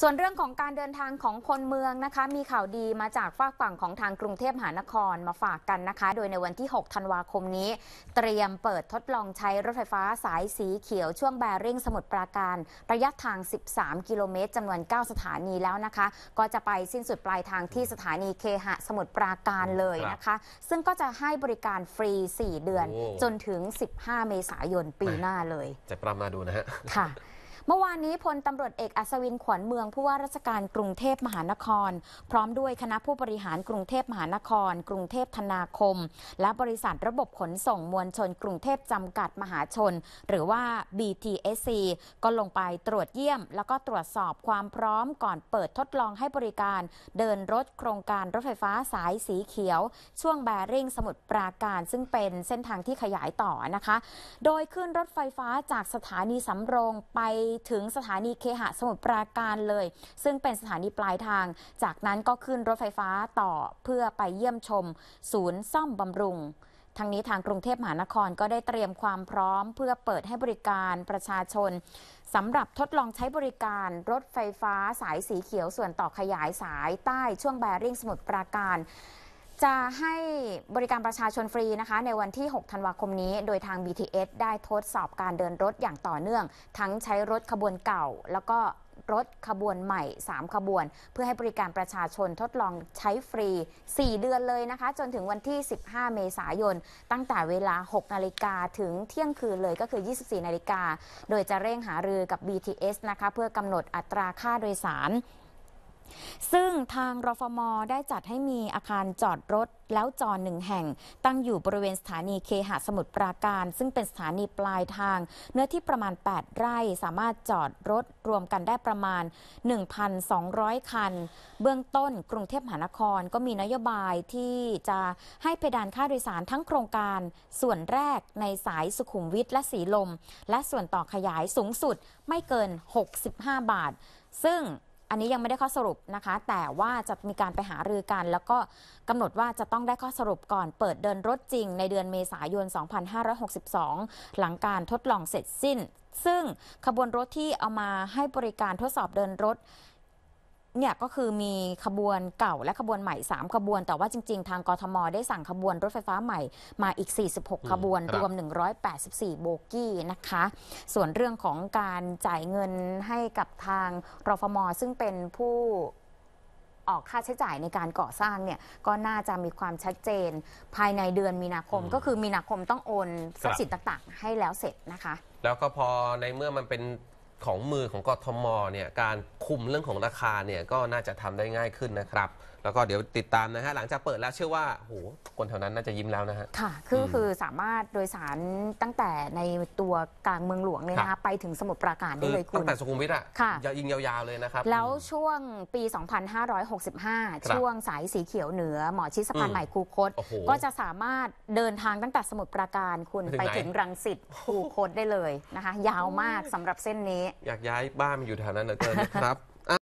ส่วนเรื่องของการเดินทางของคนเมืองนะคะ มีข่าวดีมาจากฝากฝั่งของทางกรุงเทพมหานครมาฝากกันนะคะ โดยในวันที่6ธันวาคมนี้ เตรียมเปิดทดลองใช้รถไฟฟ้าสายสีเขียว ช่วงแบริ่งสมุทรปราการระยะทาง 13 กิโลเมตรจำนวน 9 สถานีแล้วนะคะ ก็จะไปสิ้นสุดปลายทางที่สถานีเคหะ สมุทรปราการเลยนะคะ ซึ่งก็จะให้บริการฟรี4เดือนจนถึง15เมษายนปีหน้าเลยจะประมาดูนะฮะค่ะเมื่อวานนี้พลตำรวจเอกอัศวินขวัญเมืองผู้ว่าราชการกรุงเทพมหานคร พร้อมด้วยคณะผู้บริหารกรุงเทพมหานคร กรุงเทพธนาคม และบริษัทระบบขนส่งมวลชนกรุงเทพจำกัดมหาชน หรือว่า BTSC ก็ลงไปตรวจเยี่ยม แล้วก็ตรวจสอบความพร้อมก่อนเปิดทดลองให้บริการ เดินรถโครงการรถไฟฟ้าสายสีเขียว ช่วงแบริ่ง สมุทรปราการซึ่งเป็นเส้นทางที่ขยายต่อนะคะ โดยขึ้นรถไฟฟ้าจากสถานีสำโรงไปถึงสถานีเคหะสมุทรปราการเลย ซึ่งเป็นสถานีปลายทาง จากนั้นก็ขึ้นรถไฟฟ้าต่อเพื่อไปเยี่ยมชม ศูนย์ซ่อมบำรุงทางนี้ทางกรุงเทพมหานครก็ได้เตรียมความพร้อมเพื่อเปิดให้บริการประชาชนสำหรับทดลองใช้บริการ รถไฟฟ้าสายสีเขียวส่วนต่อขยายสายใต้ช่วงแบริ่งสมุทรปราการจะให้บริการประชาชนฟรีนะคะในวันที่ 6 ธันวาคมนี้โดยทาง BTS ได้ทดสอบการเดินรถอย่างต่อเนื่อง ทั้งใช้รถขบวนเก่าแล้วก็รถขบวนใหม่ 3 ขบวน เพื่อให้บริการประชาชนทดลองใช้ฟรี 4 เดือนเลยนะคะจนถึงวันที่ 15 เมษายนตั้งแต่เวลา 6 นาฬิกาถึงเที่ยงคืนเลยก็คือ 24 นาฬิกาโดยจะเร่งหารือกับ BTS นะคะเพื่อกำหนดอัตราค่าโดยสารซึ่งทางรฟมได้จัดให้มีอาคารจอดรถแล้วจอดหนึ่งแห่งตั้งอยู่บริเวณสถานีเคหะสมุทรปราการ ซึ่งเป็นสถานีปลายทางเนื้อที่ประมาณ 8 ไร่สามารถจอดรถรวมกันได้ประมาณ 1,200 คัน เบื้องต้นกรุงเทพมหานครก็มีนโยบายที่จะให้เพดานค่าโดยสารทั้งโครงการ ส่วนแรกในสายสุขุมวิทและสีลมและส่วนต่อขยายสูงสุดไม่เกิน 65 บาท ซึ่งอันนี้ยังไม่ได้ข้อสรุปนะคะ แต่ว่าจะมีการไปหารือกัน แล้วก็กำหนดว่าจะต้องได้ข้อสรุปก่อนเปิดเดินรถจริง ในเดือนเมษายน 2562 หลังการทดลองเสร็จสิ้น ซึ่งขบวนรถที่เอามาให้บริการทดสอบเดินรถเนี่ยก็คือมีขบวนเก่าและขบวนใหม่ 3 ขบวน แต่ว่าจริงๆทางกทมได้สั่งขบวนรถไฟฟ้าใหม่ มาอีก 46 ขบวนรวม 184 โบกี้นะคะ ส่วนเรื่องของการจ่ายเงินให้กับทางรฟม ซึ่งเป็นผู้ออกค่าใช้จ่ายในการก่อสร้างเนี่ยก็น่าจะมีความชัดเจนภายในเดือนมีนาคม ก็คือมีนาคมต้องโอนทรัพย์สินต่างๆ ให้แล้วเสร็จนะคะ แล้วก็พอในเมื่อมันเป็นของมือของกทมเนี่ยการคุมเรื่องของราคาเนี่ย ก็น่าจะทำได้ง่ายขึ้นนะครับ แล้วก็เดี๋ยวติดตามนะฮะหลังจากเปิดแล้วเชื่อว่าโหคนแถวนั้นน่าจะยิ้มแล้วนะฮะค่ะคือคือสามารถโดยสารตั้งแต่ในตัวกลางเมืองหลวงเลยนะคะไปถึงสมุทรปราการได้เลยคุณตั้งแต่สุขุมวิทอะค่ะยิงยาวๆเลยนะครับแล้วช่วงปี 2565 ช่วงสายสีเขียวเหนือหมอชิดสะพานใหม่คูคต ก็จะสามารถเดินทางตั้งแต่สมุทรปราการคุณไปถึงรังสิตคูคตได้เลยนะคะ ยาวมากสำหรับเส้นนี้อยากย้ายบ้านมาอยู่แถวนั้นเหลือเกินครับ